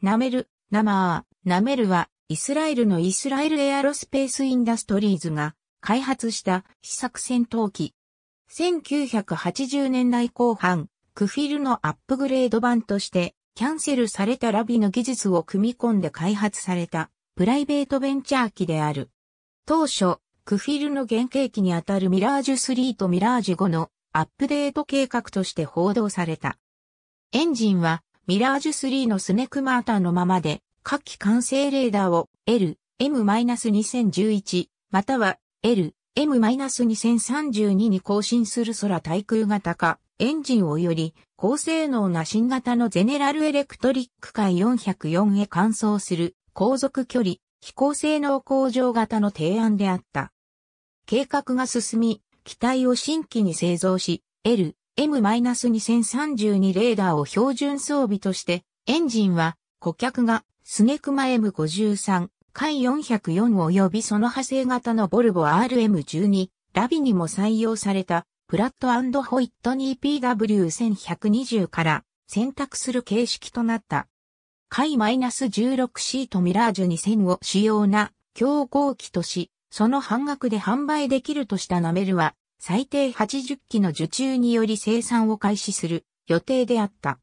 ナメル、ナマー、ナメルは、イスラエルのイスラエルエアロスペースインダストリーズが開発した試作戦闘機。1980年代後半、クフィルのアップグレード版として、キャンセルされたラビの技術を組み込んで開発された、プライベートベンチャー機である。当初、クフィルの原型機にあたるミラージュ3とミラージュ5のアップデート計画として報道された。エンジンはミラージュ3のスネクマーターのままで、下記完成レーダーを L、M-2011、または L、M-2032 に更新する空対空型化、エンジンをより高性能な新型のゼネラルエレクトリック界404へ換装する航続距離、飛行性能向上型の提案であった。計画が進み、機体を新規に製造し、L、M-2032 レーダーを標準装備として、エンジンは顧客がスネクマ M53、回404及びその派生型のボルボ RM12、ラビにも採用された、プラットホイットニー PW1120 から選択する形式となった。回 -16 シートミラージュ2000を主要な競合機とし、その半額で販売できるとしたナメルは、最低80機の受注により生産を開始する予定であった。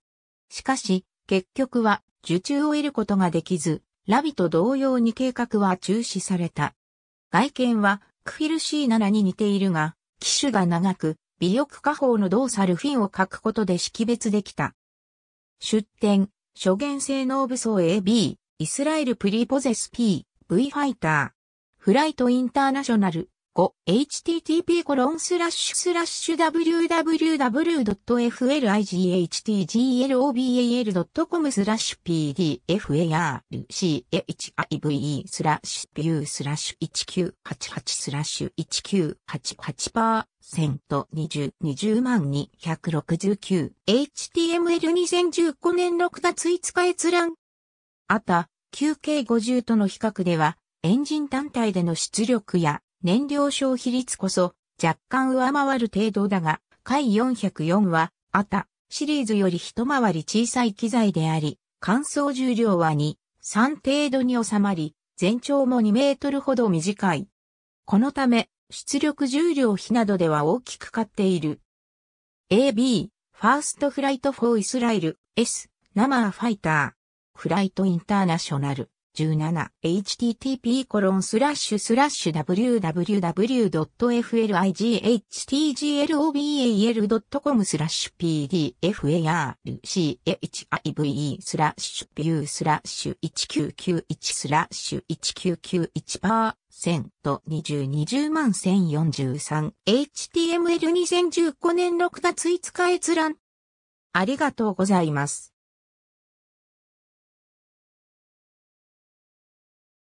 しかし、結局は受注を得ることができず、ラビと同様に計画は中止された。外見はクフィル C7 に似ているが、機種が長く、尾翼下方の動作ルフィンを書くことで識別できた。出展、初言性能武装 AB、イスラエルプリポゼス P、V ファイター、フライトインターナショナル、http コロンスラッシュスラッシュ www.flrighttglobal.com スラッシュ pdfarchive スラッシュ pu スラッシュ1988スラッシュ1988パーセント20、20万269、HTML2015 年6月5日閲覧。あた、9K50 との比較では、エンジン単体での出力や燃料消費率こそ若干上回る程度だが、回404は、あた、シリーズより一回り小さい機材であり、乾燥重量は2、3程度に収まり、全長も2メートルほど短い。このため、出力重量比などでは大きく買っている。AB、ファーストフライトフォーイスラエル、S、ナマーファイター、フライトインターナショナル。17http コロンスラッシュスラッシュ www.flighhtglobal.com スラッシュ pdfarchive スラッシュビュースラッシュ1991スラッシュ1991パーセント2020万 1043HTML2015 年6月5日閲覧ありがとうございます。